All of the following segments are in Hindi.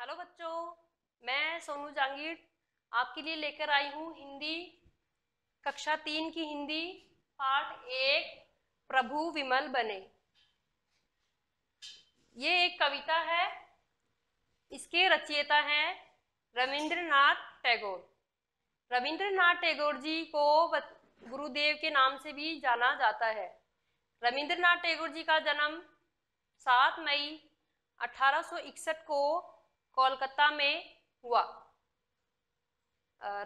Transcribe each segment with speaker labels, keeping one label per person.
Speaker 1: हेलो बच्चों मैं सोनू जांगीर आपके लिए लेकर आई हूँ हिंदी कक्षा तीन की हिंदी पार्ट एक प्रभु विमल बने ये एक कविता है इसके रचयिता हैं रविंद्रनाथ टैगोर रविंद्रनाथ टैगोर जी को गुरुदेव के नाम से भी जाना जाता है रविंद्रनाथ टैगोर जी का जन्म 7 मई 1861 को कोलकाता में हुआ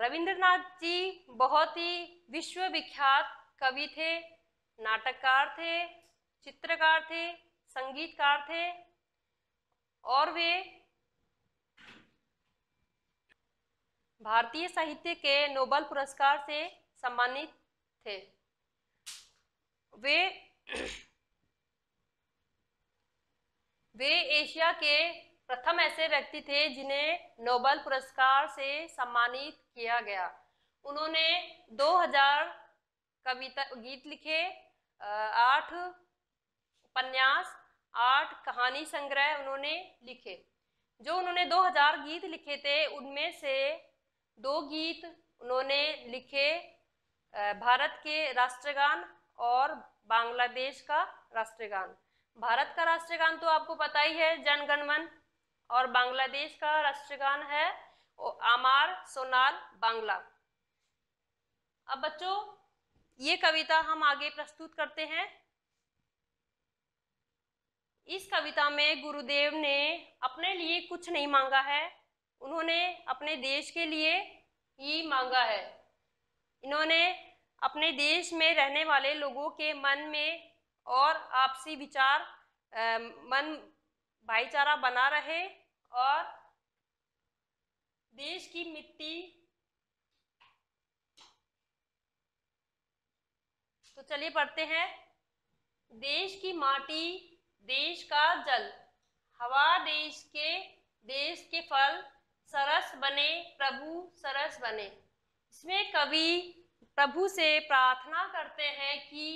Speaker 1: रविंद्रनाथ जी बहुत ही विश्वविख्यात कवि थे नाटककार थे चित्रकार थे संगीतकार थे और वे भारतीय साहित्य के नोबल पुरस्कार से सम्मानित थे वे वे एशिया के प्रथम ऐसे व्यक्ति थे जिन्हें नोबल पुरस्कार से सम्मानित किया गया उन्होंने 2000 कविता गीत लिखे आठ उपन्यास आठ कहानी संग्रह उन्होंने लिखे जो उन्होंने 2000 गीत लिखे थे उनमें से दो गीत उन्होंने लिखे भारत के राष्ट्रगान और बांग्लादेश का राष्ट्रगान भारत का राष्ट्रगान तो आपको पता ही है जनगणमन और बांग्लादेश का राष्ट्रगान है आमार सोनार बांग्ला अब बच्चों ये कविता हम आगे प्रस्तुत करते हैं इस कविता में गुरुदेव ने अपने लिए कुछ नहीं मांगा है उन्होंने अपने देश के लिए ही मांगा है इन्होंने अपने देश में रहने वाले लोगों के मन में और आपसी विचार आ, मन भाईचारा बना रहे और देश की मिट्टी तो चलिए पढ़ते हैं देश की माटी देश का जल हवा देश के देश के फल सरस बने प्रभु सरस बने इसमें कवि प्रभु से प्रार्थना करते हैं कि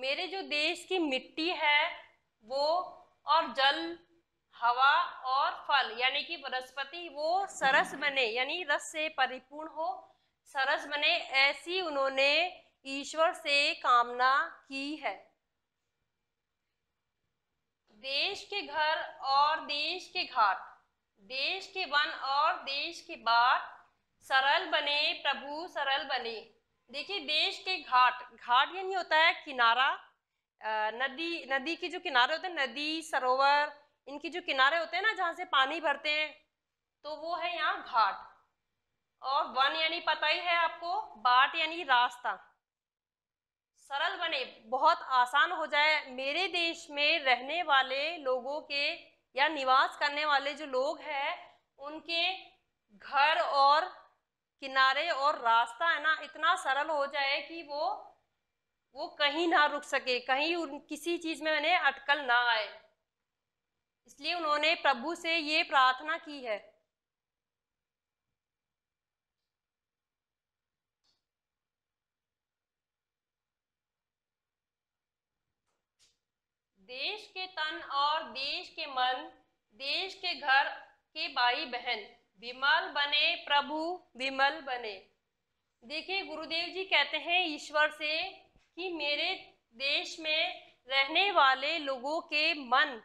Speaker 1: मेरे जो देश की मिट्टी है वो और जल हवा और फल यानी कि वनस्पति वो सरस बने यानी रस से परिपूर्ण हो सरस बने ऐसी उन्होंने ईश्वर से कामना की है देश के घर और देश के घाट देश के वन और देश के बाट सरल बने प्रभु सरल बने देखिए देश के घाट घाट यानी होता है किनारा नदी नदी के जो किनारे होते हैं नदी सरोवर इनकी जो किनारे होते हैं ना जहाँ से पानी भरते हैं तो वो है यहाँ घाट और वन यानी पता ही है आपको बाट यानी रास्ता सरल बने बहुत आसान हो जाए मेरे देश में रहने वाले लोगों के या निवास करने वाले जो लोग हैं उनके घर और किनारे और रास्ता है ना इतना सरल हो जाए कि वो वो कहीं ना रुक सके कहीं किसी चीज में मैंने अटकल ना आए इसलिए उन्होंने प्रभु से ये प्रार्थना की है देश के तन और देश के मन देश के घर के भाई बहन विमल बने प्रभु विमल बने देखिए गुरुदेव जी कहते हैं ईश्वर से कि मेरे देश में रहने वाले लोगों के मन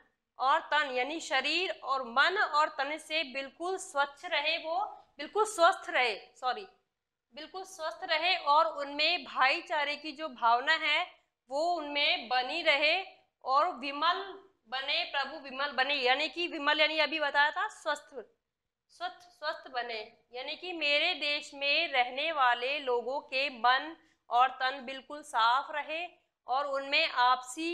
Speaker 1: और तन यानी शरीर और मन और तन से बिल्कुल स्वच्छ रहे वो बिल्कुल स्वस्थ रहे सॉरी बिल्कुल स्वस्थ रहे और उनमें भाईचारे की जो भावना है वो उनमें बनी रहे और विमल बने प्रभु विमल बने यानी कि विमल यानी अभी बताया था स्वस्थ स्वस्थ स्वस्थ बने यानी कि मेरे देश में रहने वाले लोगों के मन और तन बिल्कुल साफ रहे और उनमें आपसी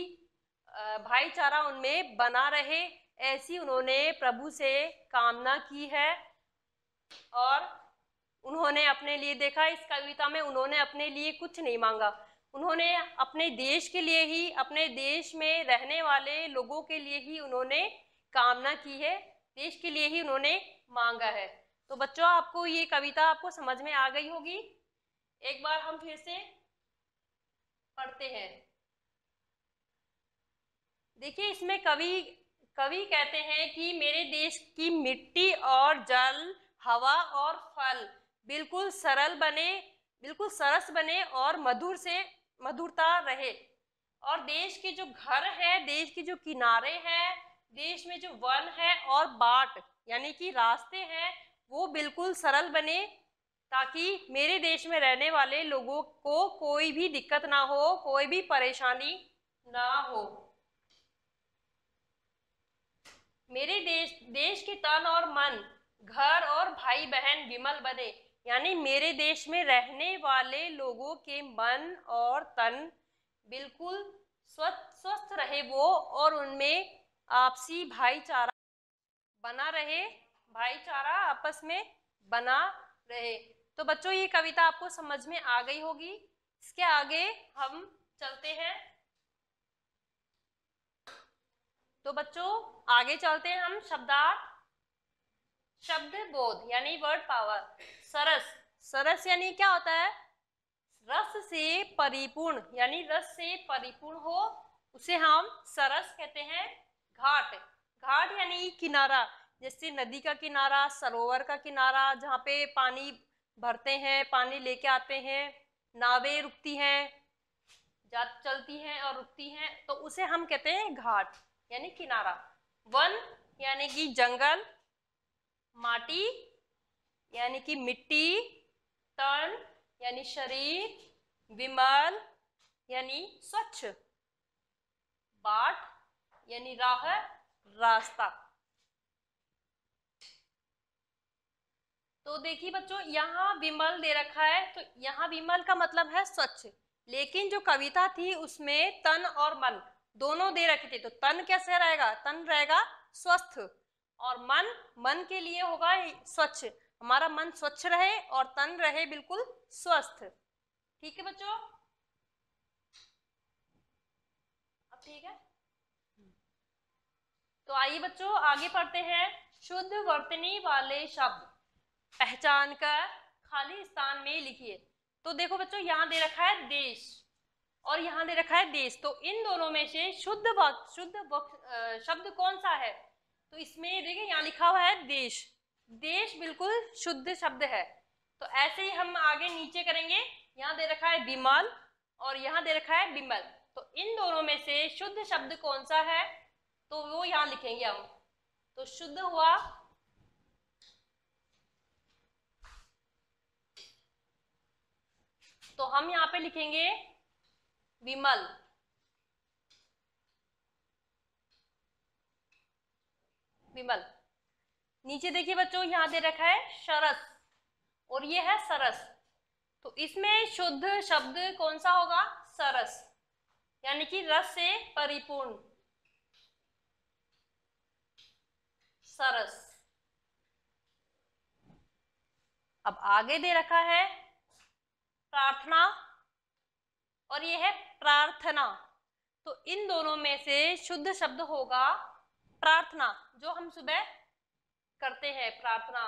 Speaker 1: भाईचारा उनमें बना रहे ऐसी उन्होंने प्रभु से कामना की है और उन्होंने अपने लिए देखा इस कविता में उन्होंने अपने लिए कुछ नहीं मांगा उन्होंने अपने देश के लिए ही अपने देश में रहने वाले लोगों के लिए ही उन्होंने कामना की है देश के लिए ही उन्होंने मांगा है तो बच्चों आपको ये कविता आपको समझ में आ गई होगी एक बार हम फिर से पढ़ते हैं देखिए इसमें कवि कवि कहते हैं कि मेरे देश की मिट्टी और जल हवा और फल बिल्कुल सरल बने बिल्कुल सरस बने और मधुर से मधुरता रहे और देश के जो घर है देश के जो किनारे हैं देश में जो वन है और बाट यानी कि रास्ते हैं वो बिल्कुल सरल बने ताकि मेरे देश में रहने वाले लोगों को कोई भी दिक्कत ना हो कोई भी परेशानी ना हो मेरे देश देश के तन और मन घर और भाई बहन विमल बने यानी मेरे देश में रहने वाले लोगों के मन और तन बिल्कुल स्वस्थ स्वस्थ रहे वो और उनमें आपसी भाईचारा बना रहे भाईचारा आपस में बना रहे तो बच्चों ये कविता आपको समझ में आ गई होगी इसके आगे हम चलते हैं तो बच्चों आगे चलते हैं हम शब्दार्थ शब्द बोध यानी वर्ड पावर सरस सरस यानी क्या होता है रस से परिपूर्ण यानी रस से परिपूर्ण हो उसे हम सरस कहते हैं घाट घाट यानी किनारा जैसे नदी का किनारा सरोवर का किनारा जहाँ पे पानी भरते हैं पानी लेके आते हैं नावें रुकती हैं जा चलती हैं और रुकती हैं तो उसे हम कहते हैं घाट यानी किनारा वन यानी कि जंगल माटी यानी कि मिट्टी तन यानी शरीर विमल यानी स्वच्छ बाट यानी राह रास्ता तो देखिए बच्चों यहाँ विमल दे रखा है तो यहाँ विमल का मतलब है स्वच्छ लेकिन जो कविता थी उसमें तन और मन दोनों दे रखे थे तो तन कैसे रहेगा तन रहेगा स्वस्थ और मन मन के लिए होगा स्वच्छ हमारा मन स्वच्छ रहे और तन रहे बिल्कुल स्वस्थ ठीक है बच्चों अब ठीक है तो आइए बच्चों आगे पढ़ते हैं शुद्ध वर्तनी वाले शब्द पहचान कर खाली स्थान में लिखिए तो देखो बच्चों यहाँ दे रखा है देश और यहाँ दे रखा है देश तो इन दोनों में से शुद्ध वक्त शुद्ध वक्त शब्द कौन सा है तो इसमें देखिए यहाँ लिखा हुआ है देश देश बिल्कुल शुद्ध शब्द है तो ऐसे ही हम आगे नीचे करेंगे यहाँ दे रखा है विमल और यहाँ दे रखा है बिमल तो इन दोनों में से शुद्ध शब्द कौन सा है तो वो यहाँ लिखेंगे हम तो शुद्ध हुआ तो हम यहाँ पे लिखेंगे विमल विमल नीचे देखिए बच्चों यहां दे रखा है सरस और ये है सरस तो इसमें शुद्ध शब्द कौन सा होगा सरस यानी कि रस से परिपूर्ण सरस अब आगे दे रखा है प्रार्थना और ये है प्रार्थना तो इन दोनों में से शुद्ध शब्द होगा प्रार्थना जो हम सुबह करते हैं प्रार्थना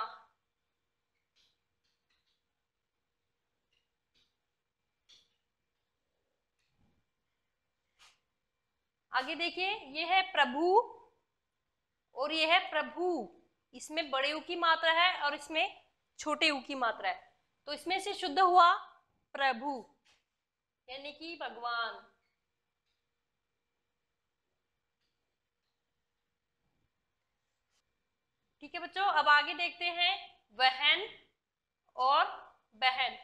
Speaker 1: आगे देखिए ये है प्रभु और ये है प्रभु इसमें बड़े ऊ की मात्रा है और इसमें छोटे ऊ की मात्रा है तो इसमें से शुद्ध हुआ प्रभु यानी कि भगवान ठीक है बच्चों अब आगे देखते हैं वहन और बहन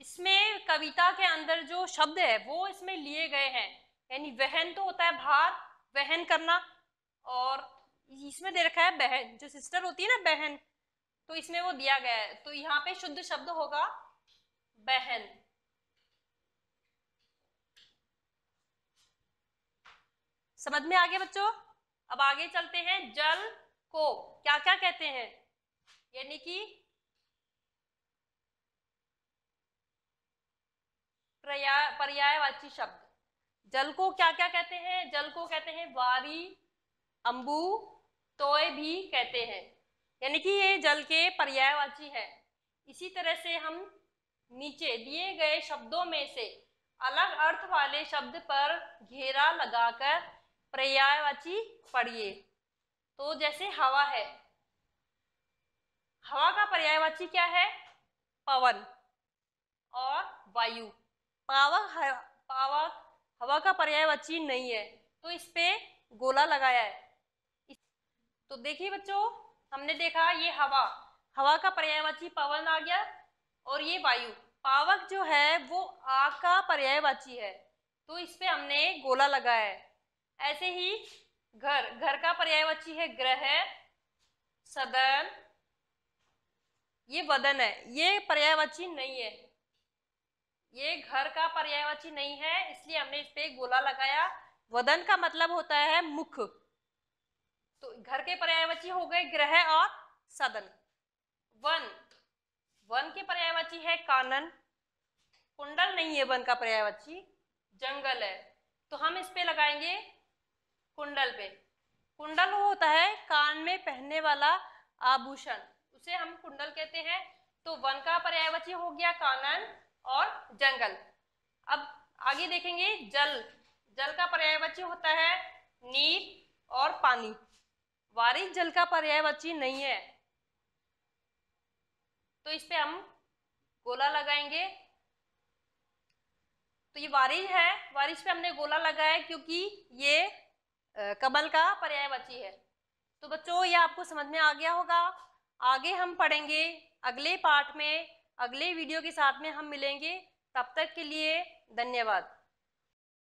Speaker 1: इसमें कविता के अंदर जो शब्द है वो इसमें लिए गए हैं यानी वहन तो होता है भार वहन करना और इसमें दे रखा है बहन जो सिस्टर होती है ना बहन तो इसमें वो दिया गया है तो यहाँ पे शुद्ध शब्द होगा बहन समझ में आ गया बच्चों अब आगे चलते हैं जल को क्या क्या कहते हैं यानी कि पर्यायवाची शब्द जल को क्या क्या कहते हैं जल को कहते हैं वारी अंबू तोय भी कहते हैं यानी कि ये जल के पर्यायवाची है इसी तरह से हम नीचे दिए गए शब्दों में से अलग अर्थ वाले शब्द पर घेरा लगाकर पर्यायवाची पढ़िए तो जैसे हवा है हवा का पर्यायवाची क्या है पवन और वायु पावक पावक हवा का पर्यायवाची नहीं है तो इस पे गोला लगाया है तो देखिए बच्चों हमने देखा ये हवा हवा का पर्यायवाची पवन आ गया और ये वायु पावक जो है वो आग का पर्यायवाची है तो इस पे हमने गोला लगाया है ऐसे ही घर घर का पर्यायवाची है ग्रह सदन ये वदन है ये पर्यायवाची नहीं है ये घर का पर्यायवाची नहीं है इसलिए हमने इस पे गोला लगाया वदन का मतलब होता है मुख तो घर के पर्यायवाची हो गए ग्रह और सदन वन वन के पर्यायवाची है कानन कुंडल नहीं है वन का पर्यायवाची जंगल है तो हम इस पे लगाएंगे कुंडल पे कुंडल वो होता है कान में पहनने वाला आभूषण उसे हम कुंडल कहते हैं तो वन का पर्यायवाची हो गया कानन और जंगल अब आगे देखेंगे जल जल का पर्यायवाची होता है नीर और पानी वारिक जल का पर्यायवाची नहीं है तो इस पे हम गोला लगाएंगे तो ये वारिज है वारिज पे हमने गोला लगाया क्योंकि ये कमल का पर्यायवाची है तो बच्चों ये आपको समझ में आ गया होगा आगे हम पढ़ेंगे अगले पाठ में अगले वीडियो के साथ में हम मिलेंगे तब तक के लिए धन्यवाद